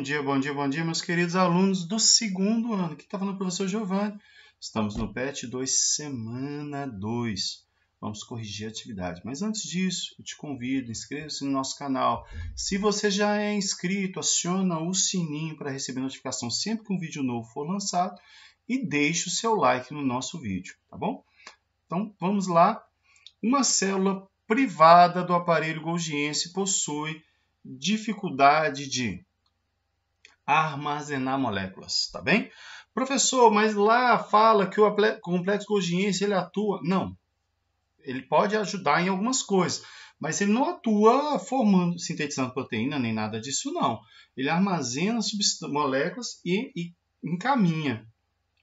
Bom dia, bom dia, bom dia, meus queridos alunos do segundo ano. Aqui está falando é o professor Giovanni. Estamos no PET 2, semana 2. Vamos corrigir a atividade. Mas antes disso, eu te convido, inscreva-se no nosso canal. Se você já é inscrito, aciona o sininho para receber notificação sempre que um vídeo novo for lançado e deixe o seu like no nosso vídeo, tá bom? Então, vamos lá. Uma célula privada do aparelho golgiense possui dificuldade de armazenar moléculas, tá bem? Professor, mas lá fala que o complexo golgiense ele atua. Não. Ele pode ajudar em algumas coisas, mas ele não atua formando, sintetizando proteína nem nada disso, não. Ele armazena moléculas e, e encaminha,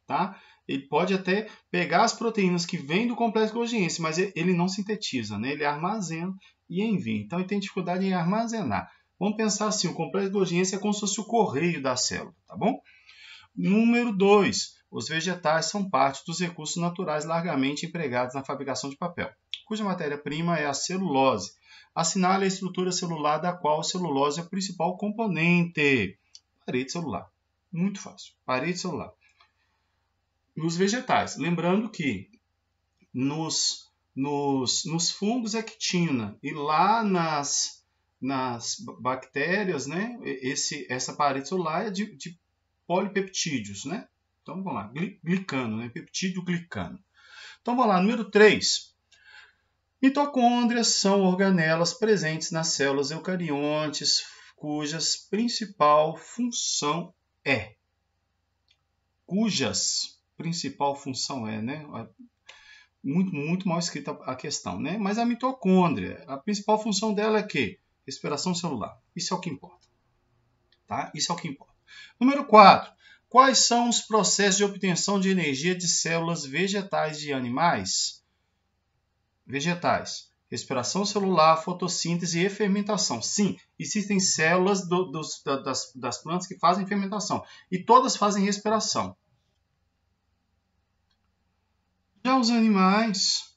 tá? Ele pode até pegar as proteínas que vêm do complexo golgiense, mas ele não sintetiza, né? Ele armazena e envia. Então ele tem dificuldade em armazenar. Vamos pensar assim, o complexo de Golgi é como se fosse o correio da célula, tá bom? Número 2, os vegetais são parte dos recursos naturais largamente empregados na fabricação de papel, cuja matéria-prima é a celulose. Assinale a estrutura celular da qual a celulose é o principal componente. Parede celular. Muito fácil. Parede celular. Nos vegetais, lembrando que nos, nos, nos fungos é quitina e lá nas, nas bactérias, né, esse, essa parede celular é de, de polipeptídeos, né? Então vamos lá, glicano, né? peptídeo glicano. Então vamos lá, número 3. Mitocôndrias são organelas presentes nas células eucariontes, cujas principal função é cujas principal função é, né? Muito, muito mal escrita a questão, né? Mas a mitocôndria, a principal função dela é que Respiração celular. Isso é o que importa. Tá? Isso é o que importa. Número 4. Quais são os processos de obtenção de energia de células vegetais e animais? Vegetais. Respiração celular, fotossíntese e fermentação. Sim, existem células do, dos, das, das plantas que fazem fermentação. E todas fazem respiração. Já os animais,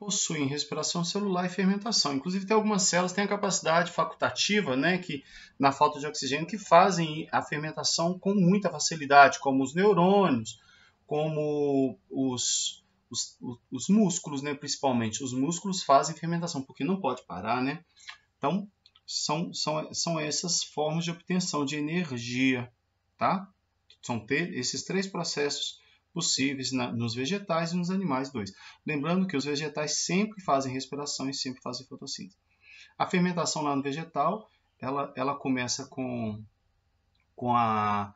possuem respiração celular e fermentação. Inclusive, tem algumas células que têm a capacidade facultativa, né, que na falta de oxigênio, que fazem a fermentação com muita facilidade, como os neurônios, como os, os, os músculos, né, principalmente. Os músculos fazem fermentação, porque não pode parar, né? Então, são, são, são essas formas de obtenção de energia, tá? São ter, esses três processos possíveis na, nos vegetais e nos animais dois. Lembrando que os vegetais sempre fazem respiração e sempre fazem fotossíntese. A fermentação lá no vegetal, ela, ela começa com, com, a,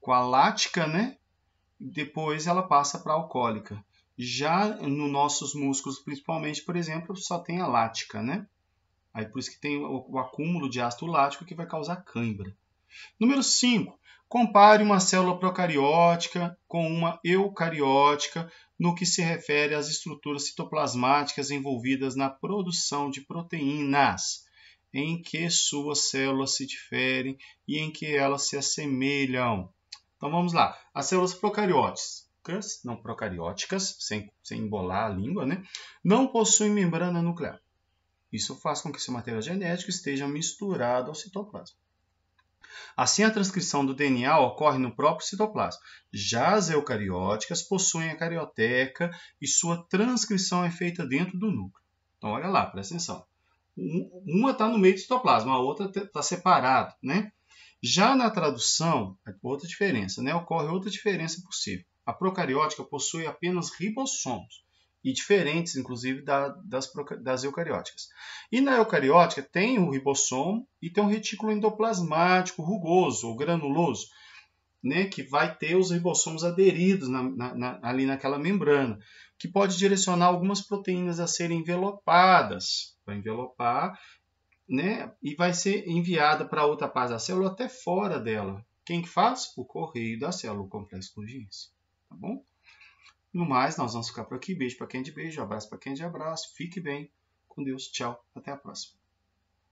com a lática, né? Depois ela passa para a alcoólica. Já nos nossos músculos, principalmente, por exemplo, só tem a lática, né? Aí por isso que tem o, o acúmulo de ácido lático que vai causar cãibra. Número 5. Compare uma célula procariótica com uma eucariótica no que se refere às estruturas citoplasmáticas envolvidas na produção de proteínas, em que suas células se diferem e em que elas se assemelham. Então vamos lá. As células procarióticas, não procarióticas, sem, sem embolar a língua, né? não possuem membrana nuclear. Isso faz com que seu material genético esteja misturado ao citoplasma. Assim, a transcrição do DNA ocorre no próprio citoplasma. Já as eucarióticas possuem a carioteca e sua transcrição é feita dentro do núcleo. Então, olha lá, presta atenção. Uma está no meio do citoplasma, a outra está separada. Né? Já na tradução, é outra diferença, né? ocorre outra diferença possível. A procariótica possui apenas ribossomos, e diferentes, inclusive, da, das, das eucarióticas. E na eucariótica tem o ribossomo e tem um retículo endoplasmático rugoso ou granuloso, né, que vai ter os ribossomos aderidos na, na, na, ali naquela membrana, que pode direcionar algumas proteínas a serem envelopadas, para envelopar, né, e vai ser enviada para outra parte da célula até fora dela. Quem faz? O correio da célula, o complexo crudiense. Tá bom? No mais, nós vamos ficar por aqui. Beijo para quem é de beijo, abraço para quem é de abraço. Fique bem, com Deus, tchau, até a próxima.